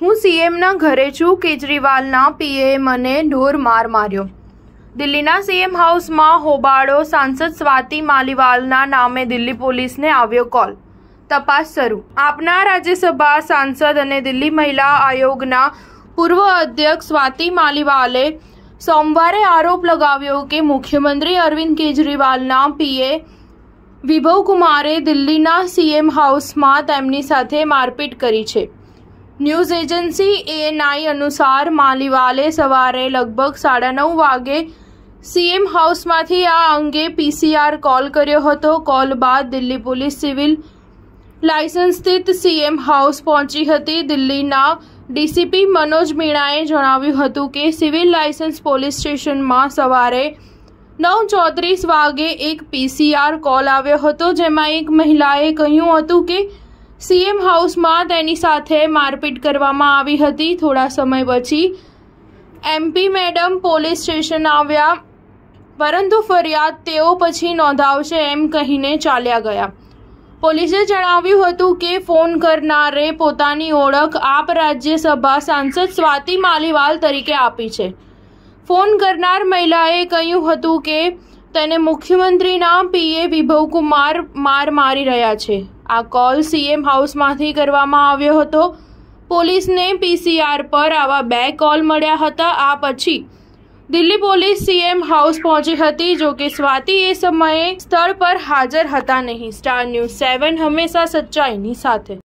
હું સીએમના ઘરે છું કેજરીવાલના પીએ મને ઢોર માર માર્યો દિલ્હીના સીએમ હાઉસમાં હોબાળો સાંસદ સ્વાતિ માલીવાલના નામે દિલ્હી પોલીસને આવ્યો કોલ તપાસ શરૂ આપના રાજ્યસભા સાંસદ અને દિલ્હી મહિલા આયોગના પૂર્વ અધ્યક્ષ સ્વાતિ માલીવાલે સોમવારે આરોપ લગાવ્યો કે મુખ્યમંત્રી અરવિંદ કેજરીવાલના પીએ વિભવ કુમારે દિલ્હીના સીએમ હાઉસમાં તેમની સાથે મારપીટ કરી છે ન્યૂઝ એજન્સી એએનઆઈ અનુસાર માલિવાલે સવારે લગભગ સાડા નવ વાગે સીએમ હાઉસમાંથી આ અંગે પીસીઆર કોલ કર્યો હતો કોલ બાદ દિલ્હી પોલીસ સિવિલ લાયસન્સ સ્થિત સીએમ હાઉસ પહોંચી હતી દિલ્હીના ડીસીપી મનોજ મીણાએ જણાવ્યું હતું કે સિવિલ લાયસન્સ પોલીસ સ્ટેશનમાં સવારે નવ ચોત્રીસ વાગે એક પીસીઆર કોલ આવ્યો હતો જેમાં એક મહિલાએ કહ્યું હતું કે સીએમ હાઉસમાં તેની સાથે મારપીટ કરવામાં આવી હતી થોડા સમય પછી એમપી મેડમ પોલીસ સ્ટેશન આવ્યા પરંતુ ફરિયાદ તેઓ પછી નોંધાવશે એમ કહીને ચાલ્યા ગયા પોલીસે જણાવ્યું હતું કે ફોન કરનારે પોતાની ઓળખ આપ રાજ્યસભા સાંસદ સ્વાતિ માલીવાલ તરીકે આપી છે ફોન કરનાર મહિલાએ કહ્યું હતું કે તેને મુખ્યમંત્રીના પીએ વિભવકુમાર માર મારી રહ્યા છે આ કોલ સીએમ હાઉસમાંથી કરવામાં આવ્યો હતો પોલીસને પીસીઆર પર આવા બે કોલ મળ્યા હતા આ પછી દિલ્હી પોલીસ સીએમ હાઉસ પહોંચી હતી જો કે સ્વાતિ એ સમયે સ્થળ પર હાજર હતા નહીં સ્ટાર ન્યૂઝ સેવન હંમેશા સચ્ચાઈની સાથે